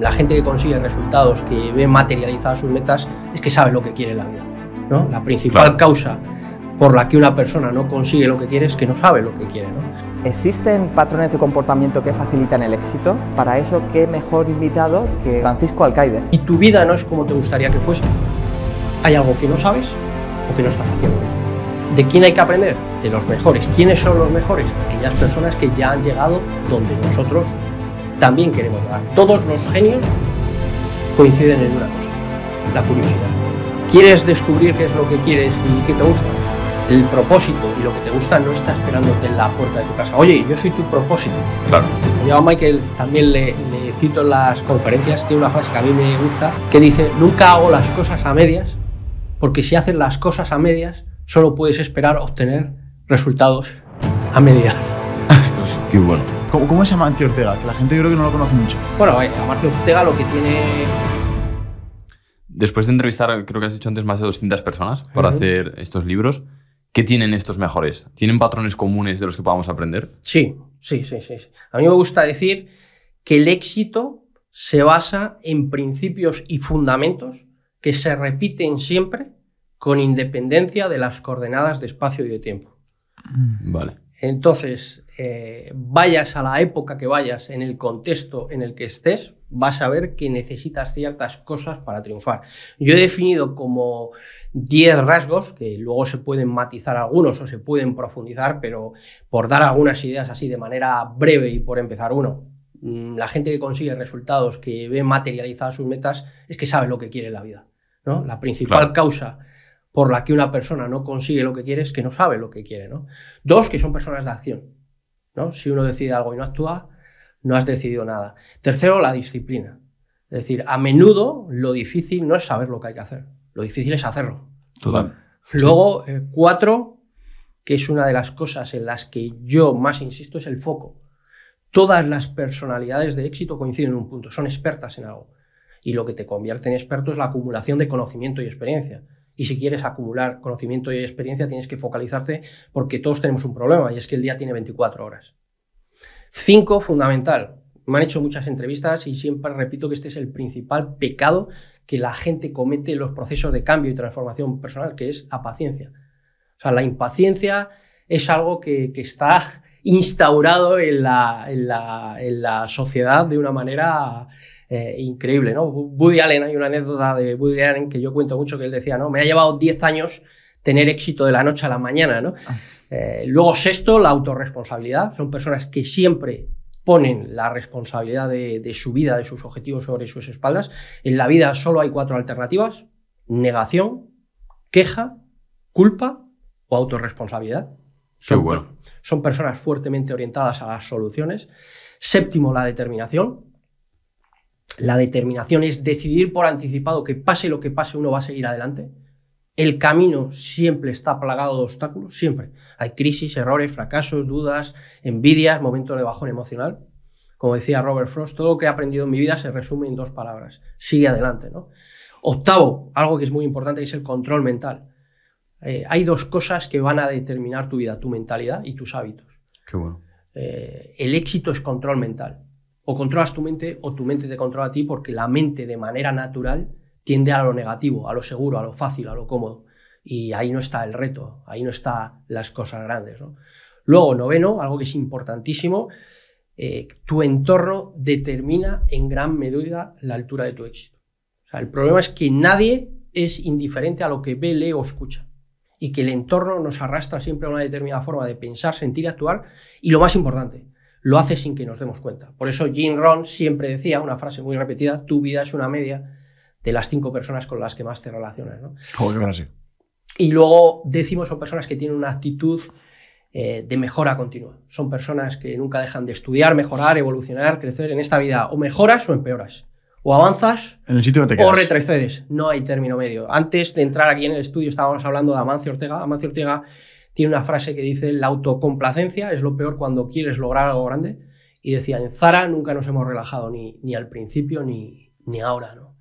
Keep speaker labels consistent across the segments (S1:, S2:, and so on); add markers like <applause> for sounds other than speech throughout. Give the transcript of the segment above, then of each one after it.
S1: la gente que consigue resultados, que ve materializadas sus metas, es que sabe lo que quiere la vida. ¿no? La principal causa por la que una persona no consigue lo que quiere es que no sabe lo que quiere. ¿Existen patrones de comportamiento que facilitan el éxito? Para eso, qué mejor invitado que Francisco Alcaide. Y tu vida no es como te gustaría que fuese. Hay algo que no sabes o que no estás haciendo. ¿De quién hay que aprender? De los mejores. ¿Quiénes son los mejores? Aquellas personas que ya han llegado donde nosotros también queremos dar. Todos los genios coinciden en una cosa, la curiosidad. ¿Quieres descubrir qué es lo que quieres y qué te gusta? El propósito y lo que te gusta no está esperándote en la puerta de tu casa. Oye, yo soy tu propósito. Claro. Yo a Michael también le, cito en las conferencias, tiene una frase que a mí me gusta, que dice, nunca hago las cosas a medias, porque si haces las cosas a medias, solo puedes esperar obtener resultados a medias.
S2: <laughs> Qué bueno.
S3: ¿Cómo, es Amancio Ortega? Que la gente yo creo que no lo conoce mucho.
S1: Bueno, eh, Amancio Ortega lo que tiene...
S2: Después de entrevistar, creo que has dicho antes, más de 200 personas para hacer estos libros, ¿qué tienen estos mejores? ¿Tienen patrones comunes de los que podamos
S1: aprender? Sí, sí, sí, sí. A mí me gusta decir que el éxito se basa en principios y fundamentos que se repiten siempre con independencia de las coordenadas de espacio y de tiempo. Vale. Entonces, eh, vayas a la época que vayas, en el contexto en el que estés, vas a ver que necesitas ciertas cosas para triunfar. Yo he definido como 10 rasgos, que luego se pueden matizar algunos o se pueden profundizar, pero por dar algunas ideas así de manera breve y por empezar uno, mm, la gente que consigue resultados, que ve materializadas sus metas, es que sabe lo que quiere en la vida. ¿no? La principal causa por la que una persona no consigue lo que quiere es que no sabe lo que quiere. ¿no? Dos, que son personas de acción. Si uno decide algo y no actúa, no has decidido nada. Tercero, la disciplina. Es decir, a menudo lo difícil no es saber lo que hay que hacer, lo difícil es hacerlo. Total. Luego, eh, cuatro, que es una de las cosas en las que yo más insisto, es el foco. Todas las personalidades de éxito coinciden en un punto, son expertas en algo. Y lo que te convierte en experto es la acumulación de conocimiento y experiencia y si quieres acumular conocimiento y experiencia tienes que focalizarte porque todos tenemos un problema y es que el día tiene 24 horas. Cinco, fundamental. Me han hecho muchas entrevistas y siempre repito que este es el principal pecado que la gente comete en los procesos de cambio y transformación personal, que es la paciencia. O sea, la impaciencia es algo que, está instaurado en en, la, en la sociedad de una manera eh, increíble, ¿no? Woody Allen, hay una anécdota de Woody Allen que yo cuento mucho que él decía, ¿no? Me ha llevado 10 años tener éxito de la noche a la mañana, ¿no? Ah. Eh, luego, sexto, la autorresponsabilidad. Son personas que siempre ponen la responsabilidad de, su vida, de sus objetivos sobre sus espaldas. En la vida solo hay cuatro alternativas. Negación, queja, culpa o autorresponsabilidad. Son, son, personas fuertemente orientadas a las soluciones. Séptimo, la determinación la determinación es decidir por anticipado que pase lo que pase, uno va a seguir adelante. El camino siempre está plagado de obstáculos, siempre. Hay crisis, errores, fracasos, dudas, envidias, momentos de bajón emocional. Como decía Robert Frost, todo lo que he aprendido en mi vida se resume en dos palabras. Sigue adelante, Octavo, algo que es muy importante, es el control mental. Eh, hay dos cosas que van a determinar tu vida, tu mentalidad y tus hábitos. Eh, el éxito es control mental o controlas tu mente o tu mente te controla a ti porque la mente de manera natural tiende a lo negativo, a lo seguro, a lo fácil, a lo cómodo. Y ahí no está el reto, ahí no están las cosas grandes. Luego, noveno, algo que es importantísimo, eh, tu entorno determina en gran medida la altura de tu éxito. el problema es que nadie es indiferente a lo que ve, lee o escucha. Y que el entorno nos arrastra siempre a una determinada forma de pensar, sentir y actuar. Y lo más importante, lo hace sin que nos demos cuenta. Por eso Jim Ron siempre decía, una frase muy repetida, tu vida es una media de las cinco personas con las que más te relacionas. ¿no? y luego decimos son personas que tienen una actitud eh, de mejora continua. Son personas que nunca dejan de estudiar, mejorar, evolucionar, crecer en esta vida. O mejoras o empeoras. O
S3: avanzas en el o
S1: retrocedes. No hay término medio. Antes de entrar aquí en el estudio estábamos hablando de Amancio Ortega. Amancio Ortega tiene una frase que dice, la autocomplacencia es lo peor cuando quieres lograr algo grande. Y decía, en Zara nunca nos hemos relajado, ni, al principio ni, ni ahora. ¿no?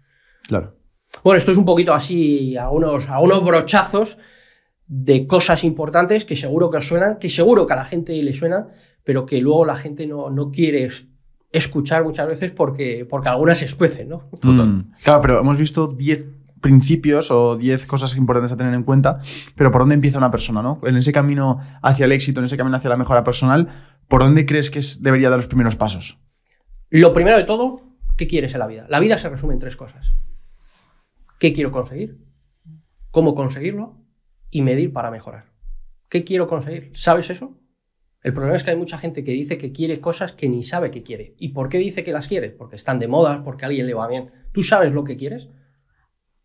S1: Claro. Bueno, esto es un poquito así, algunos, algunos brochazos de cosas importantes que seguro que suenan, que seguro que a la gente le suenan, pero que luego la gente no, quiere escuchar muchas veces porque, porque algunas se
S3: escuecen, ¿no? Mm. Claro, pero hemos visto 10 principios o 10 cosas importantes a tener en cuenta, pero ¿por dónde empieza una persona? ¿no? En ese camino hacia el éxito, en ese camino hacia la mejora personal, ¿por dónde crees que debería dar los primeros pasos? Lo primero de todo, ¿qué quieres en la
S1: vida? La vida se resume en tres cosas. ¿Qué quiero conseguir? ¿Cómo conseguirlo?
S3: Y medir para
S1: mejorar. ¿Qué quiero conseguir? ¿Sabes eso? El problema es que hay mucha gente que dice que quiere cosas que ni sabe que quiere. ¿Y por qué dice que las quiere? Porque están de moda, porque a alguien le va bien. ¿Tú sabes lo que quieres?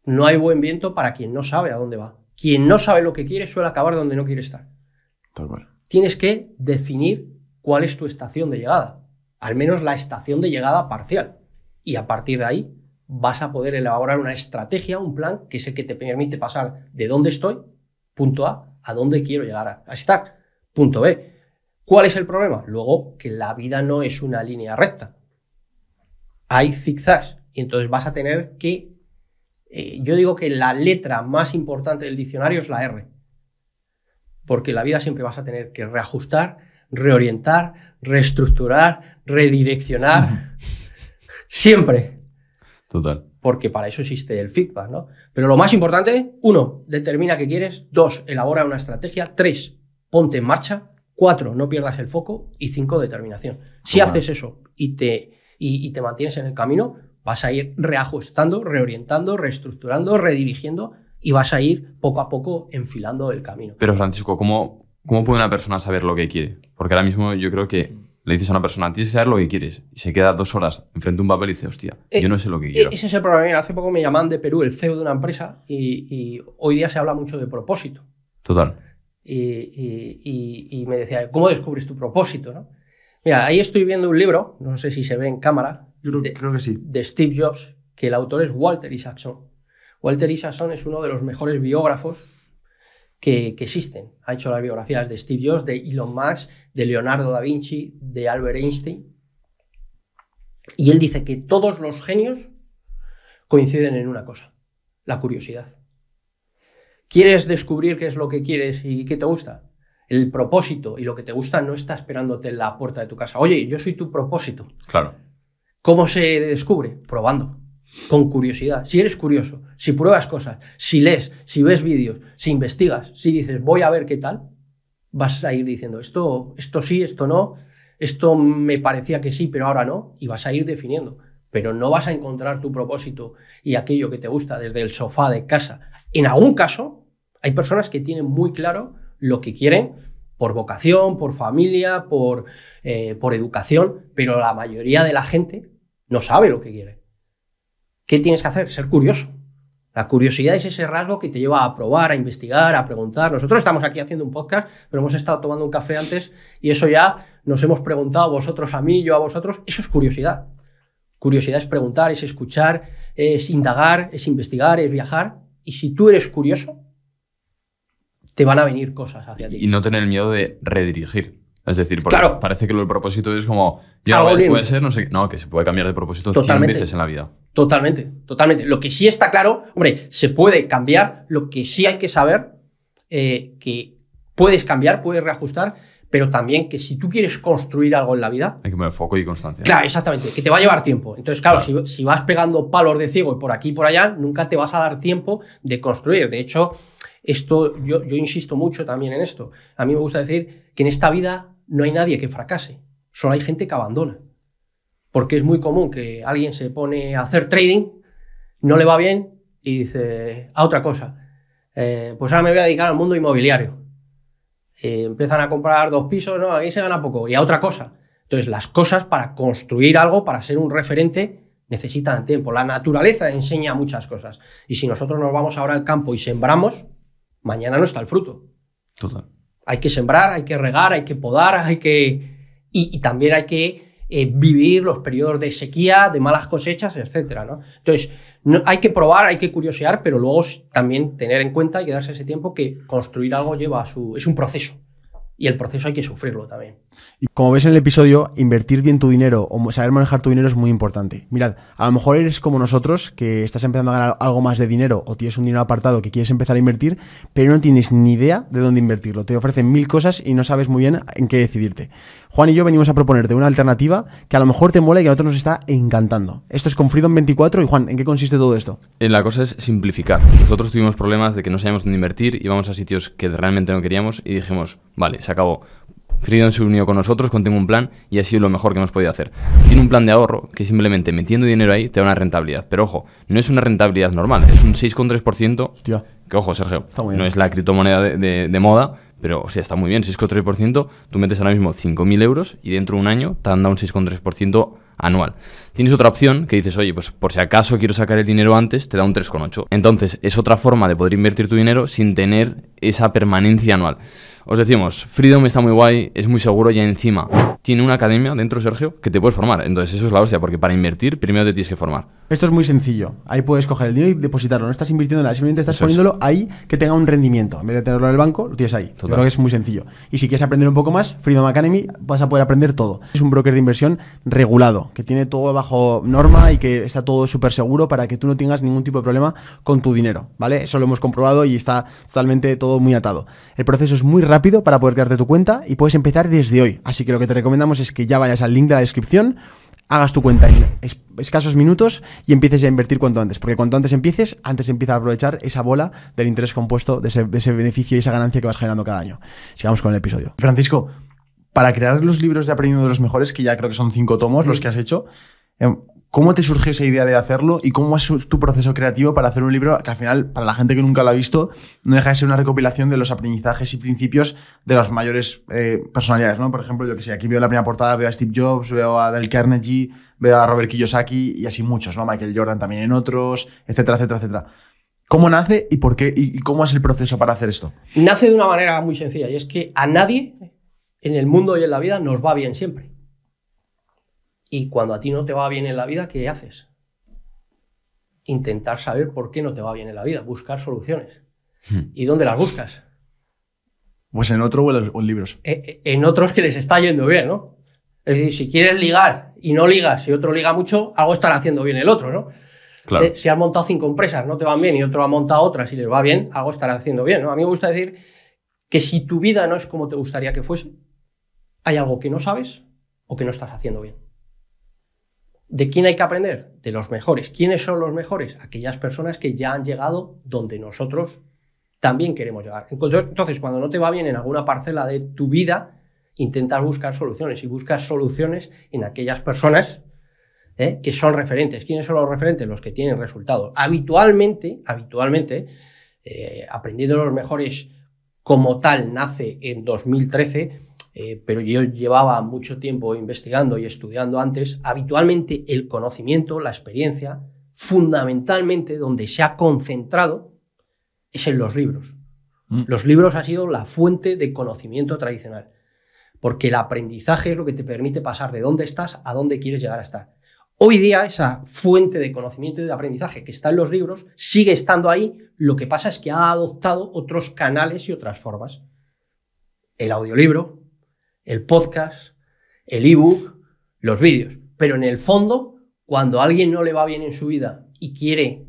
S1: No hay buen viento para quien no sabe a dónde va. Quien no sabe lo que quiere suele acabar donde no quiere estar. Tienes que definir cuál es tu estación de llegada, al menos la estación de llegada parcial. Y a partir de ahí vas a poder elaborar una estrategia, un plan que es el que te permite pasar de dónde estoy, punto A, a dónde quiero llegar a, a estar, punto B. ¿Cuál es el problema? Luego, que la vida no es una línea recta. Hay zigzags y entonces vas a tener que eh, yo digo que la letra más importante del diccionario es la R, porque en la vida siempre vas a tener que reajustar, reorientar, reestructurar, redireccionar, siempre. Total. Porque para eso existe el feedback, ¿no? Pero lo más importante, uno, determina qué quieres, dos, elabora una estrategia, tres, ponte en marcha, cuatro, no pierdas el foco y cinco, determinación. Si haces eso y te, y te mantienes en el camino, Vas a ir reajustando, reorientando, reestructurando, redirigiendo y vas a ir poco a poco enfilando el camino.
S2: Pero Francisco, ¿cómo, cómo puede una persona saber lo que quiere? Porque ahora mismo yo creo que le dices a una persona, tienes que saber lo que quieres. Y se queda dos horas enfrente de un papel y dice, hostia, eh, yo no sé lo que eh, quiero. Ese
S1: es el problema. hace poco me llaman de Perú, el CEO de una empresa, y, hoy día se habla mucho de propósito. Total. Y, me decía, ¿cómo descubres tu propósito? ¿no? Mira, ahí estoy viendo un libro, no sé si se ve en cámara, creo, de, que sí. De Steve Jobs, que el autor es Walter Isaacson. Walter Isaacson es uno de los mejores biógrafos que, que, existen. Ha hecho las biografías de Steve Jobs, de Elon Musk, de Leonardo da Vinci, de Albert Einstein. Y él dice que todos los genios coinciden en una cosa, la curiosidad. ¿Quieres descubrir qué es lo que quieres y qué te gusta? El propósito y lo que te gusta no está esperándote en la puerta de tu casa. Oye, yo soy tu propósito. Claro. ¿Cómo se descubre? Probando, con curiosidad. Si eres curioso, si pruebas cosas, si lees, si ves vídeos, si investigas, si dices voy a ver qué tal, vas a ir diciendo esto, esto sí, esto no, esto me parecía que sí, pero ahora no, y vas a ir definiendo. Pero no vas a encontrar tu propósito y aquello que te gusta desde el sofá de casa. En algún caso, hay personas que tienen muy claro lo que quieren por vocación, por familia, por, eh, por educación, pero la mayoría de la gente no sabe lo que quiere. ¿Qué tienes que hacer? Ser curioso. La curiosidad es ese rasgo que te lleva a probar, a investigar, a preguntar. Nosotros estamos aquí haciendo un podcast, pero hemos estado tomando un café antes y eso ya nos hemos preguntado vosotros a mí, yo a vosotros. Eso es curiosidad. Curiosidad es preguntar, es escuchar, es indagar, es investigar, es viajar. Y si tú eres curioso, te van a venir cosas hacia ti. Y
S2: no tener miedo de redirigir. Es decir, parece que el propósito es como, ya puede, ser, no sé, no, que se puede cambiar de propósito totalmente, veces en la vida.
S1: Totalmente, totalmente. Lo que sí está claro, hombre, se puede cambiar, lo que sí hay que saber, eh, que puedes cambiar, puedes reajustar, pero también que si tú quieres construir algo en la vida...
S2: Hay que poner foco y constancia. Claro,
S1: exactamente, que te va a llevar tiempo. Entonces, claro, Si, vas pegando palos de ciego y por aquí y por allá, nunca te vas a dar tiempo de construir. De hecho, esto, yo insisto mucho también en esto. A mí me gusta decir que en esta vida no hay nadie que fracase, solo hay gente que abandona. Porque es muy común que alguien se pone a hacer trading, no le va bien y dice, a otra cosa, eh, pues ahora me voy a dedicar al mundo inmobiliario. Eh, empiezan a comprar dos pisos, no, ahí se gana poco, y a otra cosa. Entonces, las cosas para construir algo, para ser un referente, necesitan tiempo. La naturaleza enseña muchas cosas. Y si nosotros nos vamos ahora al campo y sembramos, mañana no está el fruto. Total. Hay que sembrar, hay que regar, hay que podar, hay que... Y, también hay que eh, vivir los periodos de sequía, de malas cosechas, etc. ¿no? Entonces, no, hay que probar, hay que curiosear, pero luego también tener en cuenta y darse ese tiempo que construir algo lleva a su... es un proceso y el proceso hay que sufrirlo también.
S3: Como ves en el episodio, invertir bien tu dinero o saber manejar tu dinero es muy importante. Mirad, a lo mejor eres como nosotros, que estás empezando a ganar algo más de dinero o tienes un dinero apartado que quieres empezar a invertir, pero no tienes ni idea de dónde invertirlo. Te ofrecen mil cosas y no sabes muy bien en qué decidirte. Juan y yo venimos a proponerte una alternativa que a lo mejor te mola y que a nosotros nos está encantando. Esto es con Freedom 24 y Juan, ¿en qué consiste todo esto?
S2: Eh, la cosa es simplificar. Nosotros tuvimos problemas de que no sabíamos dónde invertir, íbamos a sitios que realmente no queríamos y dijimos, vale, se acabó. Freedom se unió con nosotros, contiene un plan y ha sido lo mejor que hemos podido hacer. Tiene un plan de ahorro que simplemente metiendo dinero ahí te da una rentabilidad. Pero ojo, no es una rentabilidad normal, es un 6,3%. Que ojo, Sergio, no es la criptomoneda de moda, pero, o sea, está muy bien, 6,3%, tú metes ahora mismo 5.000 euros y dentro de un año te han dado un 6,3% anual. Tienes otra opción que dices, oye, pues por si acaso quiero sacar el dinero antes, te da un 3,8. Entonces, es otra forma de poder invertir tu dinero sin tener esa permanencia anual. Os decimos, Freedom está muy guay, es muy seguro y encima tiene una academia dentro, Sergio, que te puedes formar. Entonces, eso es la hostia, porque para invertir primero te tienes que formar.
S3: Esto es muy sencillo. Ahí puedes coger el dinero y depositarlo. No estás invirtiendo nada, simplemente estás poniéndolo ahí que tenga un rendimiento. En vez de tenerlo en el banco, lo tienes ahí. creo que es muy sencillo. Y si quieres aprender un poco más, Freedom Academy vas a poder aprender todo. Es un broker de inversión regulado que tiene todo bajo norma y que está todo súper seguro para que tú no tengas ningún tipo de problema con tu dinero, ¿vale? Eso lo hemos comprobado y está totalmente todo muy atado. El proceso es muy rápido para poder crearte tu cuenta y puedes empezar desde hoy. Así que lo que te recomendamos es que ya vayas al link de la descripción, hagas tu cuenta en escasos minutos y empieces a invertir cuanto antes. Porque cuanto antes empieces, antes empieza a aprovechar esa bola del interés compuesto, ese, de ese beneficio y esa ganancia que vas generando cada año. Sigamos con el episodio. Francisco, para crear los libros de Aprendiendo de los Mejores, que ya creo que son cinco tomos los mm. que has hecho, em, ¿cómo te surgió esa idea de hacerlo y cómo es tu proceso creativo para hacer un libro que al final, para la gente que nunca lo ha visto, no deja de ser una recopilación de los aprendizajes y principios de las mayores eh, personalidades, ¿no? Por ejemplo, yo que sé, aquí veo la primera portada, veo a Steve Jobs, veo a Dale Carnegie, veo a Robert Kiyosaki y así muchos, ¿no? Michael Jordan también en otros, etcétera, etcétera, etcétera. ¿Cómo nace y por qué y cómo es el proceso para hacer esto?
S1: Nace de una manera muy sencilla y es que a nadie en el mundo y en la vida nos va bien siempre. Y cuando a ti no te va bien en la vida, ¿qué haces? Intentar saber por qué no te va bien en la vida, buscar soluciones. Hmm. ¿Y dónde las buscas?
S3: Pues en otro o en, libros.
S1: Eh, eh, en, otros que les está yendo bien, ¿no? Es decir, si quieres ligar y no ligas y otro liga mucho, algo estará haciendo bien el otro, ¿no? Eh, si has montado cinco empresas, no te van bien, y otro ha montado otras y les va bien, algo estará haciendo bien, ¿no? A mí me gusta decir que si tu vida no es como te gustaría que fuese, hay algo que no sabes o que no estás haciendo bien. ¿De quién hay que aprender? De los mejores. ¿Quiénes son los mejores? Aquellas personas que ya han llegado donde nosotros también queremos llegar. Entonces, cuando no te va bien en alguna parcela de tu vida, intentas buscar soluciones y buscas soluciones en aquellas personas ¿eh? que son referentes. ¿Quiénes son los referentes? Los que tienen resultados. Habitualmente, habitualmente, eh, aprendiendo los mejores como tal nace en 2013, eh, pero yo llevaba mucho tiempo investigando y estudiando antes, habitualmente el conocimiento, la experiencia, fundamentalmente donde se ha concentrado es en los libros. Mm. Los libros ha sido la fuente de conocimiento tradicional, porque el aprendizaje es lo que te permite pasar de dónde estás a dónde quieres llegar a estar. Hoy día esa fuente de conocimiento y de aprendizaje que está en los libros sigue estando ahí, lo que pasa es que ha adoptado otros canales y otras formas. El audiolibro, el podcast, el ebook, los vídeos. Pero en el fondo, cuando a alguien no le va bien en su vida y quiere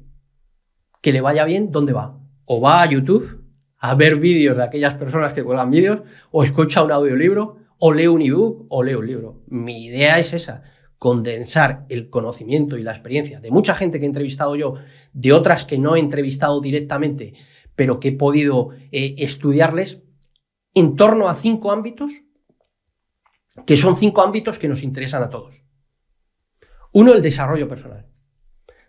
S1: que le vaya bien, ¿dónde va? O va a YouTube a ver vídeos de aquellas personas que cuelgan vídeos, o escucha un audiolibro, o lee un ebook, o lee un libro. Mi idea es esa, condensar el conocimiento y la experiencia de mucha gente que he entrevistado yo, de otras que no he entrevistado directamente, pero que he podido eh, estudiarles en torno a cinco ámbitos que son cinco ámbitos que nos interesan a todos. Uno, el desarrollo personal.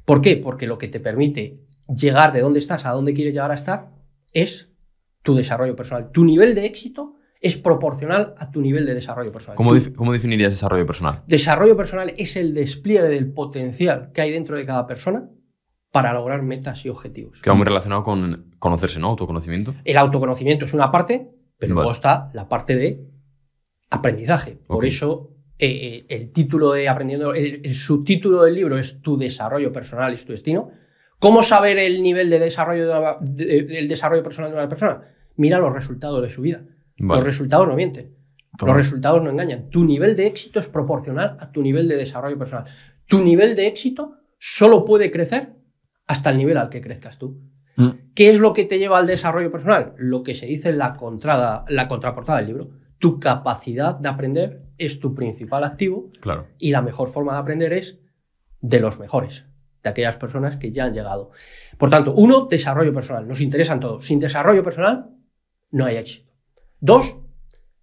S1: ¿Por qué? Porque lo que te permite llegar de donde estás a donde quieres llegar a estar es tu desarrollo personal. Tu nivel de éxito es proporcional a tu nivel de desarrollo personal. ¿Cómo,
S2: definirías desarrollo personal?
S1: Desarrollo personal es el despliegue del potencial que hay dentro de cada persona para lograr metas y objetivos.
S2: Que va muy relacionado con conocerse, ¿no? Autoconocimiento.
S1: El autoconocimiento es una parte, pero luego está la parte de aprendizaje. Por eso eh, eh, el título de aprendiendo, el, subtítulo del libro es Tu desarrollo personal es tu destino. ¿Cómo saber el nivel de desarrollo, desarrollo personal de una persona? Mira los resultados de su vida. Los resultados no mienten. Los resultados no engañan. Tu nivel de éxito es proporcional a tu nivel de desarrollo personal. Tu nivel de éxito solo puede crecer hasta el nivel al que crezcas tú. Mm. ¿Qué es lo que te lleva al desarrollo personal? Lo que se dice en la, contrada, la contraportada del libro tu capacidad de aprender es tu principal activo. Y la mejor forma de aprender es de los mejores, de aquellas personas que ya han llegado. Por tanto, uno, desarrollo personal. Nos interesan todos. Sin desarrollo personal no hay éxito. Dos,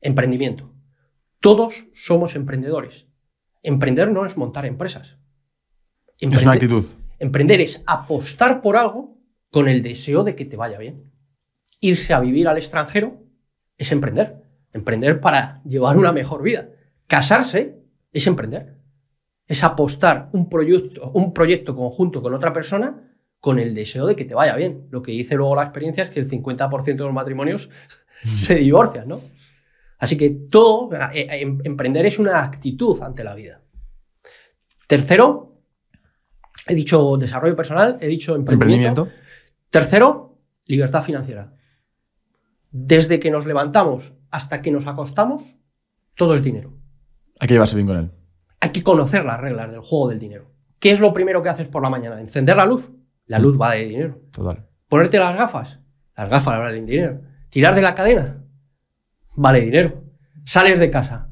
S1: emprendimiento. Todos somos emprendedores. Emprender no es montar empresas.
S2: es una actitud.
S1: Emprender es apostar por algo con el deseo de que te vaya bien. Irse a vivir al extranjero es emprender. Emprender para llevar una mejor vida. Casarse es emprender. Es apostar un proyecto, un proyecto conjunto con otra persona con el deseo de que te vaya bien. Lo que dice luego la experiencia es que el 50% de los matrimonios mm. se divorcian, ¿no? Así que todo, eh, eh, em, emprender es una actitud ante la vida. Tercero, he dicho desarrollo personal, he dicho emprendimiento. Tercero, libertad financiera. Desde que nos levantamos hasta que nos acostamos, todo es dinero.
S3: Hay que llevarse bien con él.
S1: Hay que conocer las reglas del juego del dinero. ¿Qué es lo primero que haces por la mañana? Encender la luz. La luz vale dinero. Total. Ponerte las gafas. Las gafas valen dinero. Tirar de la cadena. Vale dinero. Sales de casa.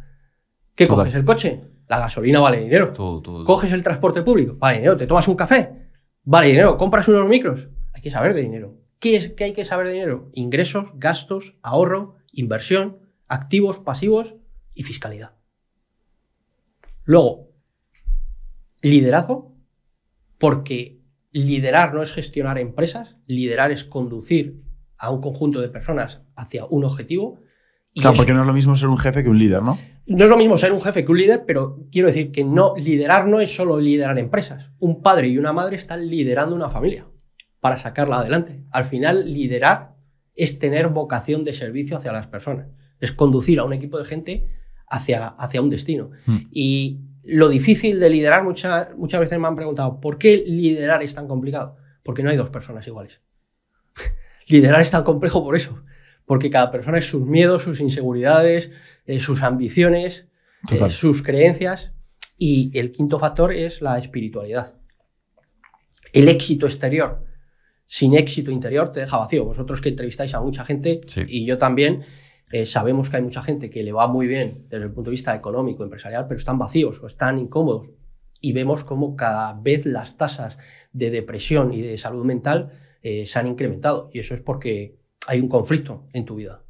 S1: ¿Qué coges? ¿El coche? La gasolina vale dinero. todo, ¿Coges el transporte público? Vale dinero. ¿Te tomas un café? Vale dinero. ¿Compras unos micros? Hay que saber de dinero. ¿Qué, es, ¿Qué hay que saber de dinero? Ingresos, gastos, ahorro, inversión, activos, pasivos y fiscalidad. Luego, liderazgo, porque liderar no es gestionar empresas, liderar es conducir a un conjunto de personas hacia un objetivo.
S3: claro, porque no es lo mismo ser un jefe que un líder, ¿no?
S1: No es lo mismo ser un jefe que un líder, pero quiero decir que no liderar no es solo liderar empresas. Un padre y una madre están liderando una familia para sacarla adelante. Al final, liderar es tener vocación de servicio hacia las personas, es conducir a un equipo de gente hacia, hacia un destino. Mm. Y lo difícil de liderar, muchas muchas veces me han preguntado, ¿por qué liderar es tan complicado? Porque no hay dos personas iguales.
S3: <laughs> liderar es
S1: tan complejo por eso, porque cada persona es sus miedos, sus inseguridades, eh, sus ambiciones, eh, sus creencias. Y el quinto factor es la espiritualidad. El éxito exterior sin éxito interior te deja vacío. Vosotros que entrevistáis a mucha gente y yo también, eh, sabemos que hay mucha gente que le va muy bien desde el punto de vista económico, empresarial, pero están vacíos o están incómodos. Y vemos cómo cada vez las tasas de depresión y de salud mental eh, se han incrementado. Y eso es porque hay un conflicto en tu vida.